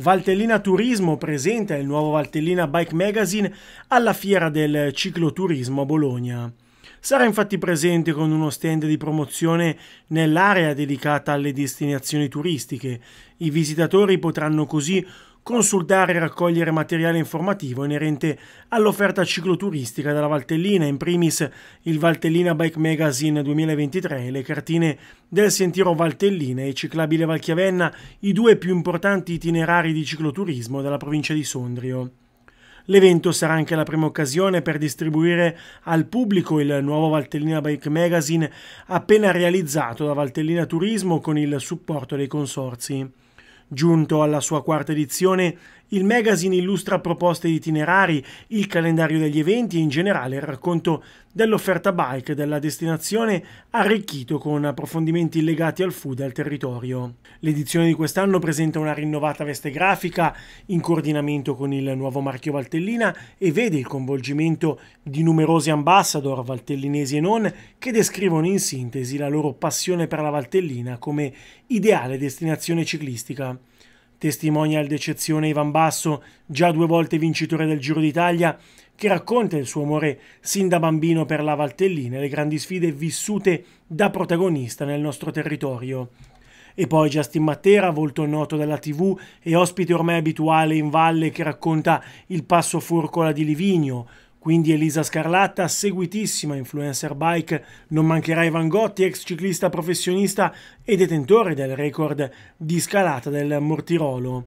Valtellina Turismo presenta il nuovo Valtellina Bike Magazine alla fiera del cicloturismo a Bologna. Sarà infatti presente con uno stand di promozione nell'area dedicata alle destinazioni turistiche. I visitatori potranno così consultare e raccogliere materiale informativo inerente all'offerta cicloturistica della Valtellina, in primis il Valtellina Bike Magazine 2023 le cartine del sentiero Valtellina e ciclabile Valchiavenna, i due più importanti itinerari di cicloturismo della provincia di Sondrio. L'evento sarà anche la prima occasione per distribuire al pubblico il nuovo Valtellina Bike Magazine appena realizzato da Valtellina Turismo con il supporto dei consorzi giunto alla sua quarta edizione, il magazine illustra proposte di itinerari, il calendario degli eventi e in generale il racconto dell'offerta bike della destinazione arricchito con approfondimenti legati al food e al territorio. L'edizione di quest'anno presenta una rinnovata veste grafica in coordinamento con il nuovo marchio Valtellina e vede il coinvolgimento di numerosi ambassador valtellinesi e non che descrivono in sintesi la loro passione per la Valtellina come ideale destinazione ciclistica. Testimonia d'eccezione Ivan Basso, già due volte vincitore del Giro d'Italia, che racconta il suo amore sin da bambino per la Valtellina e le grandi sfide vissute da protagonista nel nostro territorio. E poi Justin Matera, volto noto della TV e ospite ormai abituale in valle che racconta il passo Furcola di Livigno, quindi Elisa Scarlatta, seguitissima influencer bike, non mancherà Ivan Gotti, ex ciclista professionista e detentore del record di scalata del Mortirolo.